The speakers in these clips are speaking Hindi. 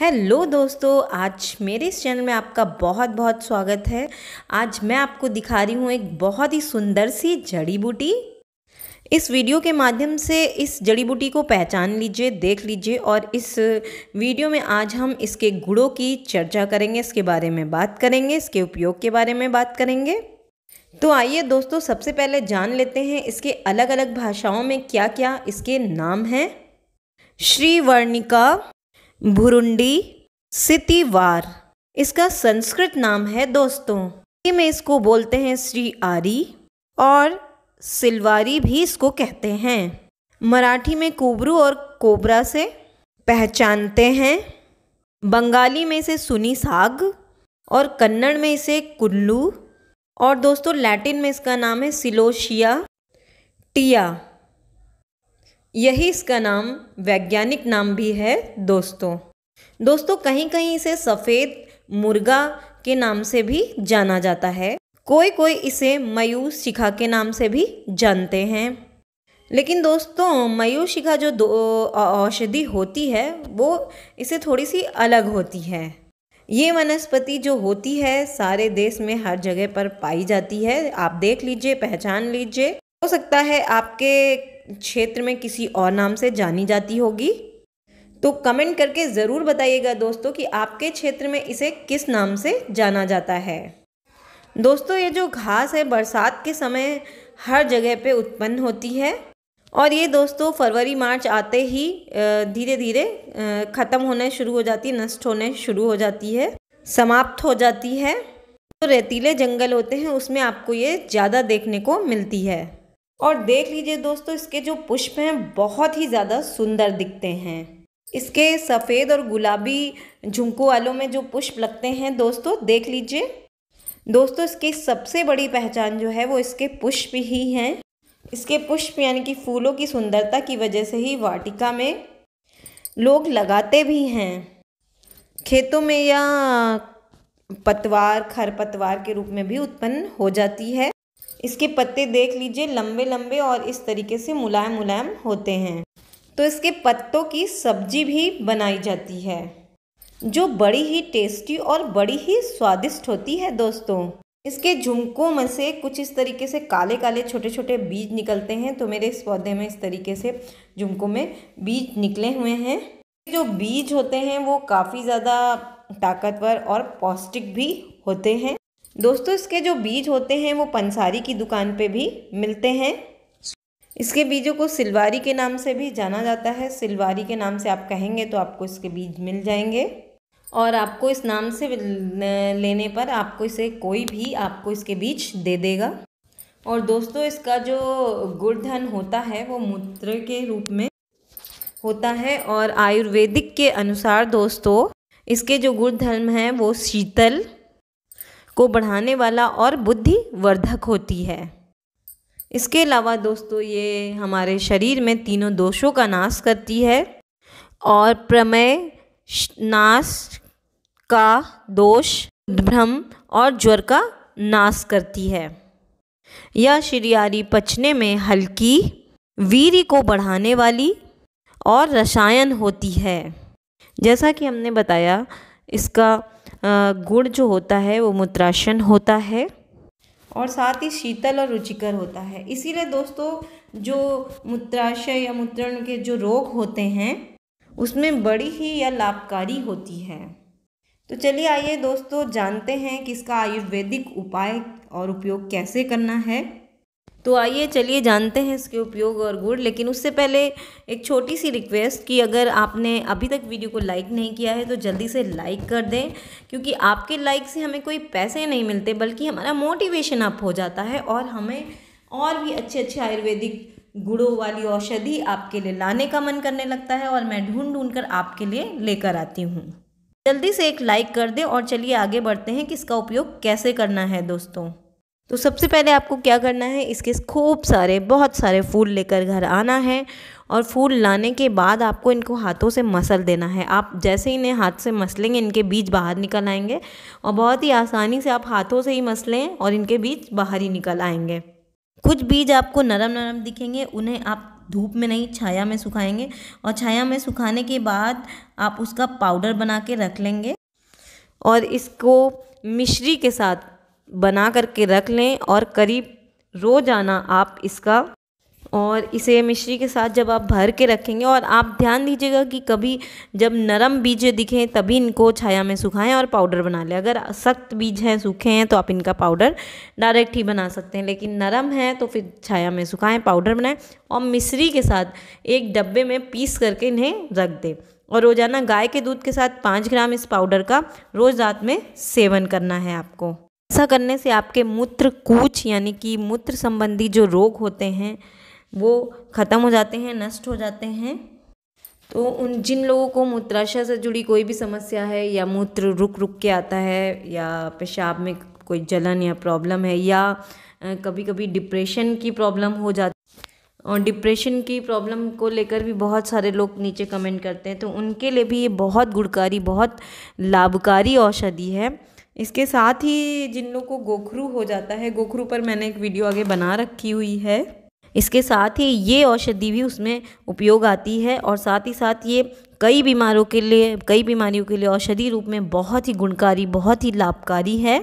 हेलो दोस्तों आज मेरे इस चैनल में आपका बहुत बहुत स्वागत है आज मैं आपको दिखा रही हूँ एक बहुत ही सुंदर सी जड़ी बूटी इस वीडियो के माध्यम से इस जड़ी बूटी को पहचान लीजिए देख लीजिए और इस वीडियो में आज हम इसके गुड़ों की चर्चा करेंगे इसके बारे में बात करेंगे इसके उपयोग के बारे में बात करेंगे तो आइए दोस्तों सबसे पहले जान लेते हैं इसके अलग अलग भाषाओं में क्या क्या इसके नाम हैं श्रीवर्णिका भुरुंडी सितिवार इसका संस्कृत नाम है दोस्तों हिंदी में इसको बोलते हैं श्री आरी और सिलवारी भी इसको कहते हैं मराठी में कुबरू और कोबरा से पहचानते हैं बंगाली में इसे सुनी साग और कन्नड़ में इसे कुल्लू और दोस्तों लैटिन में इसका नाम है सिलोशिया टिया यही इसका नाम वैज्ञानिक नाम भी है दोस्तों दोस्तों कहीं कहीं इसे सफ़ेद मुर्गा के नाम से भी जाना जाता है कोई कोई इसे मयूर शिखा के नाम से भी जानते हैं लेकिन दोस्तों मयूर शिखा जो औषधि होती है वो इसे थोड़ी सी अलग होती है ये वनस्पति जो होती है सारे देश में हर जगह पर पाई जाती है आप देख लीजिए पहचान लीजिए हो सकता है आपके क्षेत्र में किसी और नाम से जानी जाती होगी तो कमेंट करके ज़रूर बताइएगा दोस्तों कि आपके क्षेत्र में इसे किस नाम से जाना जाता है दोस्तों ये जो घास है बरसात के समय हर जगह पे उत्पन्न होती है और ये दोस्तों फरवरी मार्च आते ही धीरे धीरे ख़त्म होने शुरू हो जाती है नष्ट होने शुरू हो जाती है समाप्त हो जाती है तो रेतीले जंगल होते हैं उसमें आपको ये ज़्यादा देखने को मिलती है और देख लीजिए दोस्तों इसके जो पुष्प हैं बहुत ही ज़्यादा सुंदर दिखते हैं इसके सफ़ेद और गुलाबी झुमकों वालों में जो पुष्प लगते हैं दोस्तों देख लीजिए दोस्तों इसकी सबसे बड़ी पहचान जो है वो इसके पुष्प ही हैं इसके पुष्प यानी कि फूलों की सुंदरता की वजह से ही वाटिका में लोग लगाते भी हैं खेतों में या पतवार खरपतवार के रूप में भी उत्पन्न हो जाती है इसके पत्ते देख लीजिए लंबे लंबे और इस तरीके से मुलायम मुलायम होते हैं तो इसके पत्तों की सब्जी भी बनाई जाती है जो बड़ी ही टेस्टी और बड़ी ही स्वादिष्ट होती है दोस्तों इसके झुमकों में से कुछ इस तरीके से काले काले छोटे छोटे बीज निकलते हैं तो मेरे इस पौधे में इस तरीके से झुमकों में बीज निकले हुए हैं जो बीज होते हैं वो काफ़ी ज़्यादा ताकतवर और पौष्टिक भी होते हैं दोस्तों इसके जो बीज होते हैं वो पंसारी की दुकान पे भी मिलते हैं इसके बीजों को सिलवारी के नाम से भी जाना जाता है सिलवारी के नाम से आप कहेंगे तो आपको इसके बीज मिल जाएंगे और आपको इस नाम से लेने पर आपको इसे कोई भी आपको इसके बीज दे देगा और दोस्तों इसका जो गुड़धन होता है वो मूत्र के रूप में होता है और आयुर्वेदिक के अनुसार दोस्तों इसके जो गुड़धर्म हैं वो शीतल को बढ़ाने वाला और बुद्धि वर्धक होती है इसके अलावा दोस्तों ये हमारे शरीर में तीनों दोषों का नाश करती है और प्रमेय नाश का दोष भ्रम और ज्वर का नाश करती है यह श्रीयारी पचने में हल्की वीरी को बढ़ाने वाली और रसायन होती है जैसा कि हमने बताया इसका गुड़ जो होता है वो मूत्राशन होता है और साथ ही शीतल और रुचिकर होता है इसीलिए दोस्तों जो मूत्राशय या मूत्रण के जो रोग होते हैं उसमें बड़ी ही या लाभकारी होती है तो चलिए आइए दोस्तों जानते हैं कि इसका आयुर्वेदिक उपाय और उपयोग कैसे करना है तो आइए चलिए जानते हैं इसके उपयोग और गुड़ लेकिन उससे पहले एक छोटी सी रिक्वेस्ट कि अगर आपने अभी तक वीडियो को लाइक नहीं किया है तो जल्दी से लाइक कर दें क्योंकि आपके लाइक से हमें कोई पैसे नहीं मिलते बल्कि हमारा मोटिवेशन अप हो जाता है और हमें और भी अच्छे अच्छे आयुर्वेदिक गुड़ों वाली औषधि आपके लिए लाने का मन करने लगता है और मैं ढूंढ ढूंढ कर आपके लिए लेकर आती हूँ जल्दी से एक लाइक कर दें और चलिए आगे बढ़ते हैं कि इसका उपयोग कैसे करना है दोस्तों तो सबसे पहले आपको क्या करना है इसके खूब सारे बहुत सारे फूल लेकर घर आना है और फूल लाने के बाद आपको इनको हाथों से मसल देना है आप जैसे इन्हें हाथ से मसलेंगे इनके बीज बाहर निकल आएंगे और बहुत ही आसानी से आप हाथों से ही मसलें और इनके बीज बाहर ही निकल आएंगे कुछ बीज आपको नरम नरम दिखेंगे उन्हें आप धूप में नहीं छाया में सुखाएंगे और छाया में सुखाने के बाद आप उसका पाउडर बना के रख लेंगे और इसको मिश्री के साथ बना करके रख लें और करीब रोज़ाना आप इसका और इसे मिश्री के साथ जब आप भर के रखेंगे और आप ध्यान दीजिएगा कि कभी जब नरम बीज दिखें तभी इनको छाया में सुखाएं और पाउडर बना लें अगर सख्त बीज हैं सूखे हैं तो आप इनका पाउडर डायरेक्ट ही बना सकते हैं लेकिन नरम है तो फिर छाया में सुखाएं पाउडर बनाएं और मिश्री के साथ एक डब्बे में पीस करके इन्हें रख दें और रोज़ाना गाय के दूध के साथ पाँच ग्राम इस पाउडर का रोज़ रात में सेवन करना है आपको ऐसा करने से आपके मूत्र कूच यानी कि मूत्र संबंधी जो रोग होते हैं वो ख़त्म हो जाते हैं नष्ट हो जाते हैं तो उन जिन लोगों को मूत्राशय से जुड़ी कोई भी समस्या है या मूत्र रुक रुक के आता है या पेशाब में कोई जलन या प्रॉब्लम है या कभी कभी डिप्रेशन की प्रॉब्लम हो जाती और डिप्रेशन की प्रॉब्लम को लेकर भी बहुत सारे लोग नीचे कमेंट करते हैं तो उनके लिए भी ये बहुत गुणकारी बहुत लाभकारी औषधि है इसके साथ ही जिन लोग को गोखरू हो जाता है गोखरू पर मैंने एक वीडियो आगे बना रखी हुई है इसके साथ ही ये औषधि भी उसमें उपयोग आती है और साथ ही साथ ये कई बीमारों के लिए कई बीमारियों के लिए औषधि रूप में बहुत ही गुणकारी बहुत ही लाभकारी है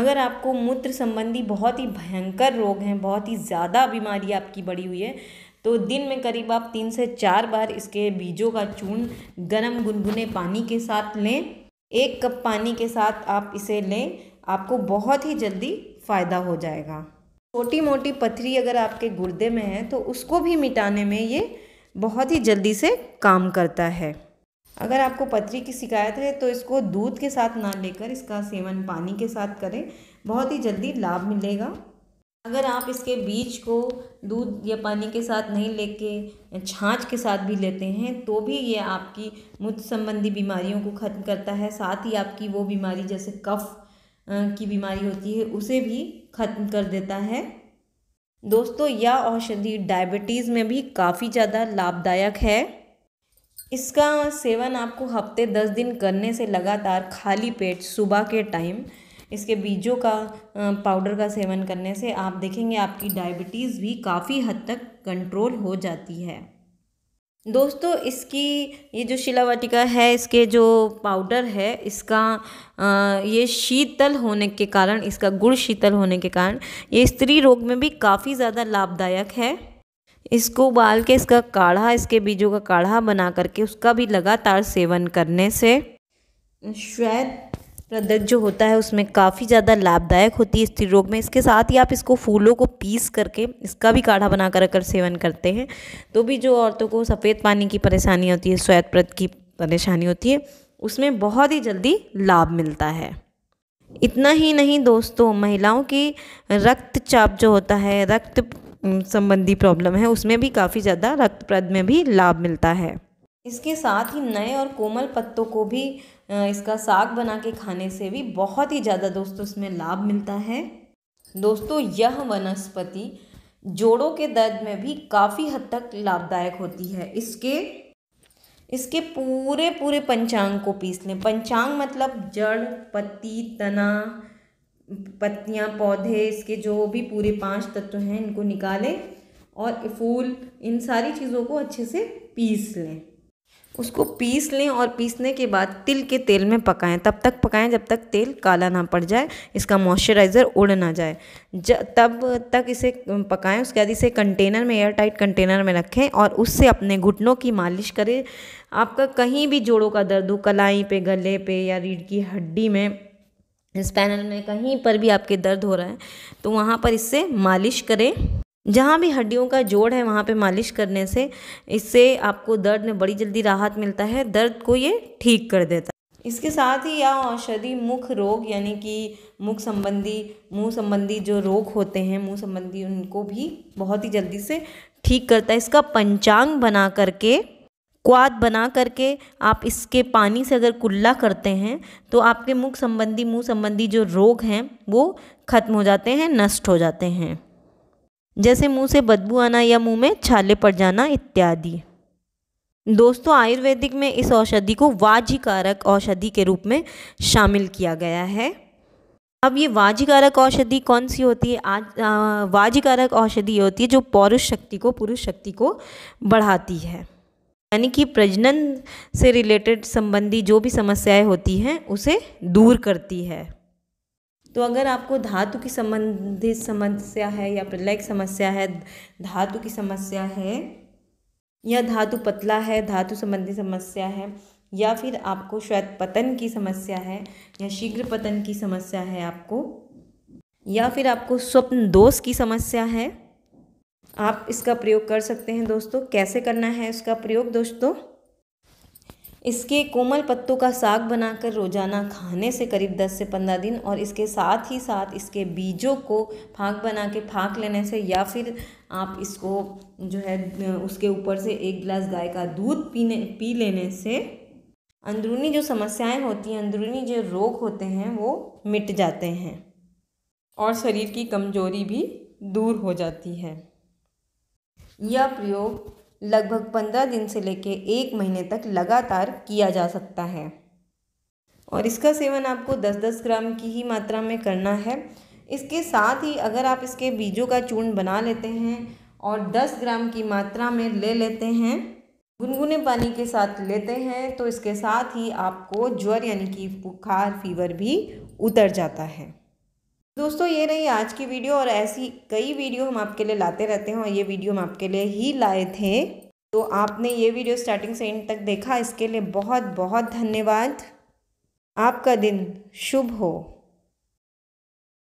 अगर आपको मूत्र संबंधी बहुत ही भयंकर रोग हैं बहुत ही ज़्यादा बीमारी आपकी बढ़ी हुई है तो दिन में करीब आप तीन से चार बार इसके बीजों का चूर्ण गर्म गुनगुने पानी के साथ लें एक कप पानी के साथ आप इसे लें आपको बहुत ही जल्दी फ़ायदा हो जाएगा छोटी मोटी पथरी अगर आपके गुर्दे में है तो उसको भी मिटाने में ये बहुत ही जल्दी से काम करता है अगर आपको पथरी की शिकायत है तो इसको दूध के साथ ना लेकर इसका सेवन पानी के साथ करें बहुत ही जल्दी लाभ मिलेगा अगर आप इसके बीज को दूध या पानी के साथ नहीं लेके छाछ के साथ भी लेते हैं तो भी ये आपकी मूत्र संबंधी बीमारियों को ख़त्म करता है साथ ही आपकी वो बीमारी जैसे कफ की बीमारी होती है उसे भी ख़त्म कर देता है दोस्तों यह औषधि डायबिटीज़ में भी काफ़ी ज़्यादा लाभदायक है इसका सेवन आपको हफ्ते दस दिन करने से लगातार खाली पेट सुबह के टाइम इसके बीजों का पाउडर का सेवन करने से आप देखेंगे आपकी डायबिटीज़ भी काफ़ी हद तक कंट्रोल हो जाती है दोस्तों इसकी ये जो शिलावाटिका है इसके जो पाउडर है इसका ये शीतल होने के कारण इसका गुड़ शीतल होने के कारण ये स्त्री रोग में भी काफ़ी ज़्यादा लाभदायक है इसको उबाल के इसका काढ़ा इसके बीजों का काढ़ा बना करके उसका भी लगातार सेवन करने से श्वेत प्रदक जो होता है उसमें काफ़ी ज़्यादा लाभदायक होती है स्त्री रोग में इसके साथ ही आप इसको फूलों को पीस करके इसका भी काढ़ा बना कर अगर सेवन करते हैं तो भी जो औरतों को सफ़ेद पानी की परेशानी होती है श्वेत प्रद की परेशानी होती है उसमें बहुत ही जल्दी लाभ मिलता है इतना ही नहीं दोस्तों महिलाओं की रक्तचाप जो होता है रक्त संबंधी प्रॉब्लम है उसमें भी काफ़ी ज़्यादा रक्तप्रद में भी लाभ मिलता है इसके साथ ही नए और कोमल पत्तों को भी इसका साग बना के खाने से भी बहुत ही ज़्यादा दोस्तों इसमें लाभ मिलता है दोस्तों यह वनस्पति जोड़ों के दर्द में भी काफ़ी हद तक लाभदायक होती है इसके इसके पूरे पूरे पंचांग को पीस लें पंचांग मतलब जड़ पत्ती तना पत्तियाँ पौधे इसके जो भी पूरे पांच तत्व हैं इनको निकालें और फूल इन सारी चीज़ों को अच्छे से पीस लें उसको पीस लें और पीसने के बाद तिल के तेल में पकाएं तब तक पकाएं जब तक तेल काला ना पड़ जाए इसका मॉइस्चराइज़र उड़ ना जाए ज तब तक इसे पकाएं उसके बाद इसे कंटेनर में एयर टाइट कंटेनर में रखें और उससे अपने घुटनों की मालिश करें आपका कहीं भी जोड़ों का दर्द हो कलाई पे गले पे या रीढ़ की हड्डी में स्पैनल में कहीं पर भी आपके दर्द हो रहा है तो वहाँ पर इससे मालिश करें जहाँ भी हड्डियों का जोड़ है वहाँ पे मालिश करने से इससे आपको दर्द में बड़ी जल्दी राहत मिलता है दर्द को ये ठीक कर देता है इसके साथ ही यह औषधि मुख रोग यानी कि मुख संबंधी मुंह संबंधी जो रोग होते हैं मुंह संबंधी उनको भी बहुत ही जल्दी से ठीक करता है इसका पंचांग बना करके क्वाद बना करके आप इसके पानी से अगर कुल्ला करते हैं तो आपके मुख संबंधी मुंह संबंधी जो रोग हैं वो खत्म हो जाते हैं नष्ट हो जाते हैं जैसे मुंह से बदबू आना या मुंह में छाले पड़ जाना इत्यादि दोस्तों आयुर्वेदिक में इस औषधि को वाजिकारक औषधि के रूप में शामिल किया गया है अब ये वाजिकारक औषधि कौन सी होती है आज वाजिकारक औषधि होती है जो पौरुष शक्ति को पुरुष शक्ति को बढ़ाती है यानी कि प्रजनन से रिलेटेड संबंधी जो भी समस्याएं होती हैं उसे दूर करती है तो अगर आपको धातु की संबंधित समस्या है या प्रलय की समस्या है धातु की समस्या है या धातु पतला है धातु संबंधी समस्या है या फिर आपको शायद पतन की समस्या है या शीघ्र पतन की समस्या है आपको या फिर आपको स्वप्न दोष की समस्या है आप इसका प्रयोग कर सकते हैं दोस्तों कैसे करना है इसका प्रयोग दोस्तों इसके कोमल पत्तों का साग बनाकर रोज़ाना खाने से करीब 10 से 15 दिन और इसके साथ ही साथ इसके बीजों को फाँक बना के फाँक लेने से या फिर आप इसको जो है उसके ऊपर से एक गिलास गाय का दूध पीने पी लेने से अंदरूनी जो समस्याएं होती हैं अंदरूनी जो रोग होते हैं वो मिट जाते हैं और शरीर की कमजोरी भी दूर हो जाती है यह प्रयोग लगभग पंद्रह दिन से लेकर एक महीने तक लगातार किया जा सकता है और इसका सेवन आपको दस दस ग्राम की ही मात्रा में करना है इसके साथ ही अगर आप इसके बीजों का चूर्ण बना लेते हैं और दस ग्राम की मात्रा में ले लेते हैं गुनगुने पानी के साथ लेते हैं तो इसके साथ ही आपको ज्वर यानी कि बुखार फीवर भी उतर जाता है दोस्तों ये रही आज की वीडियो और ऐसी कई वीडियो हम आपके लिए लाते रहते हैं और ये वीडियो हम आपके लिए ही लाए थे तो आपने ये वीडियो स्टार्टिंग से एंड तक देखा इसके लिए बहुत बहुत धन्यवाद आपका दिन शुभ हो